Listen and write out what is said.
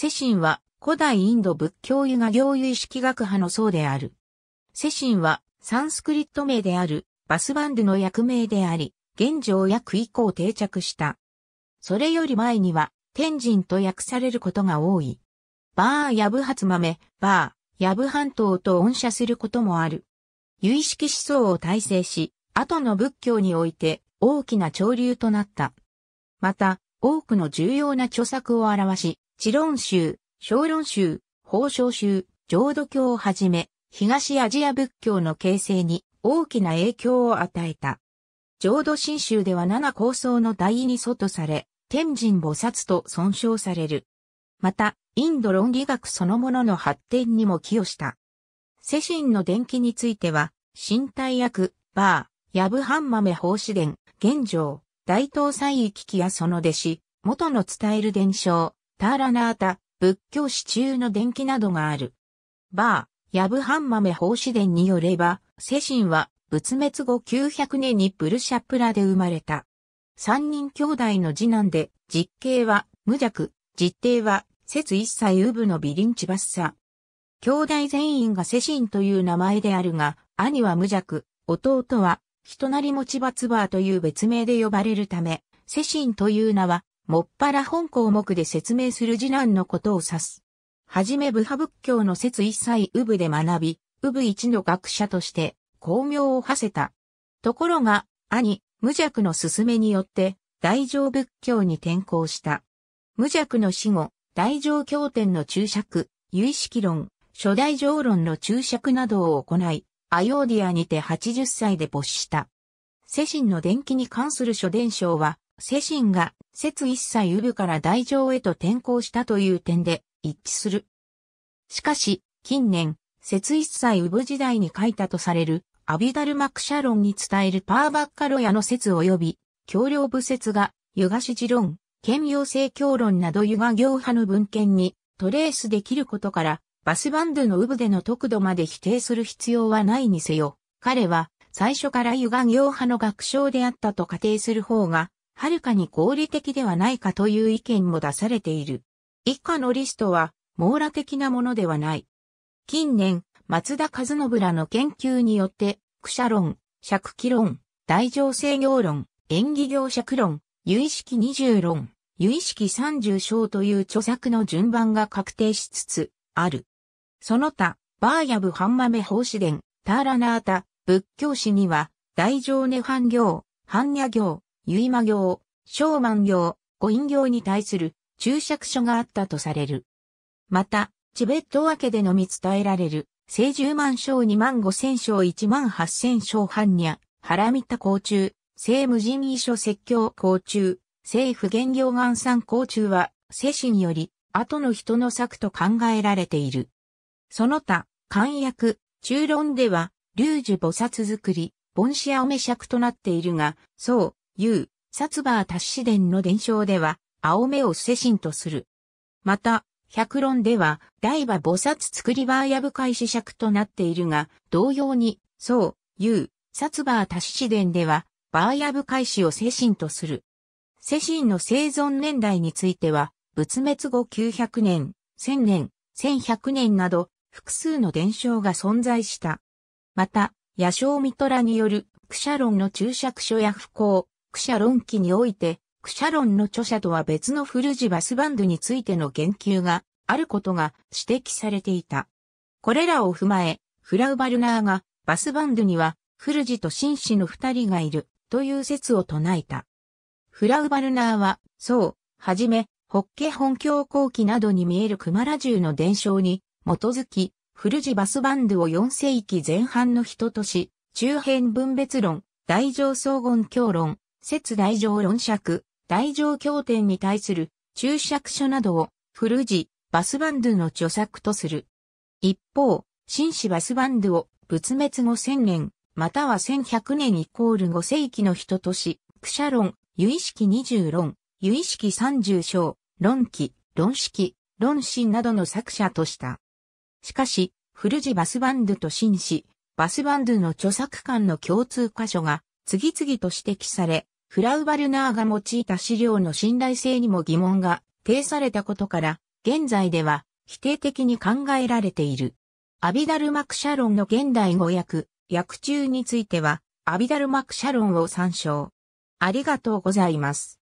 世神は古代インド仏教ユガ行有意識学派の僧である。世神はサンスクリット名であるバスバンドの役名であり、現状約以降定着した。それより前には天神と訳されることが多い。バーヤブハマ豆、バー、ヤブ半島と音赦することもある。有意識思想を体制し、後の仏教において大きな潮流となった。また、多くの重要な著作を表し、知論宗、小論宗、法商宗、浄土教をはじめ、東アジア仏教の形成に大きな影響を与えた。浄土真宗では七構想の代位に祖とされ、天神菩薩と尊称される。また、インド論理学そのものの発展にも寄与した。世神の伝記については、身体役、バー、ヤブハンマメ法師伝、玄奘、大東西域記やその弟子、元の伝える伝承、ターラナータ、仏教史中の伝記などがある。バー、ヤブハンマメ法師伝によれば、世神は仏滅後900年にプルシャプラで生まれた。三人兄弟の次男で、実刑は無弱、実定は節一切ウブのビリンチバッサ。兄弟全員が世神という名前であるが、兄は無弱、弟は人なり持ちバツバーという別名で呼ばれるため、世神という名はもっぱら本項目で説明する次男のことを指す。はじめ部派仏教の説一切ウブで学び、ウブ一の学者として、巧妙を馳せた。ところが、兄、無弱の勧めによって、大乗仏教に転向した。無弱の死後、大乗経典の注釈、有意識論、初代乗論の注釈などを行い、アヨーディアにて80歳で没した。世神の伝記に関する諸伝承は、世神が節一切ウブから大乗へと転向したという点で一致する。しかし、近年、節一切ウブ時代に書いたとされる、アビダルマクシャロンに伝えるパーバッカロヤの説及び、橋梁部説が、湯ガシジ論、兼用性教論などユガ行派の文献にトレースできることから、バスバンドのウブでの得度まで否定する必要はないにせよ、彼は最初からユガ行派の学章であったと仮定する方がはるかに合理的ではないかという意見も出されている。以下のリストは網羅的なものではない。近年、松田和信らの研究によって、シャ論、尺気論、大乗制御論、演技業尺論、有意識二十論、有意識三十章という著作の順番が確定しつつある。その他、バーヤブハンマメ法師伝、ターラナータ、仏教史には、大乗涅槃行、般若行、結間行、小万行、五陰行に対する注釈書があったとされる。また、チベット分けでのみ伝えられる、聖十万章二万五千章一万八千章半にゃ、原見た公虫、聖無人遺書説教公中、聖不言行岩山公中は、世史により、後の人の作と考えられている。その他、漢訳、中論では、龍樹菩薩作り、盆子やおめ釈となっているが、そう、いう、薩婆達士伝の伝承では、青目を世神とする。また、百論では、大馬菩薩作りバーヤ深い子爵となっているが、同様に、そう、いう、薩婆達士伝では、バーヤ深い子を世神とする。世神の生存年代については、仏滅後900年、1000年、1100年など、複数の伝承が存在した。また、野生ミトラによる、クシャンの注釈書や不幸、クシャロン記において、クシャロンの著者とは別のフルジバスバンドについての言及があることが指摘されていた。これらを踏まえ、フラウバルナーがバスバンドにはフルジと紳士の二人がいるという説を唱えた。フラウバルナーは、そう、はじめ、ホッケ本教後期などに見えるクマラ銃の伝承に基づき、フルジバスバンドを4世紀前半の人とし、中編分別論、大乗荘言教論、説大乗論釈、大乗経典に対する注釈書などを古事、バスバンドゥの著作とする。一方、紳士バスバンドゥを仏滅後1000年、または1100年イコール5世紀の人とし、クシャ論、有意識20論、有意識30章、論記、論式、論史などの作者とした。しかし、古事バスバンドゥと紳士、バスバンドゥの著作間の共通箇所が次々と指摘され、フラウバルナーが用いた資料の信頼性にも疑問が呈されたことから、現在では否定的に考えられている。アビダルマクシャロンの現代語訳、訳中については、アビダルマクシャロンを参照。ありがとうございます。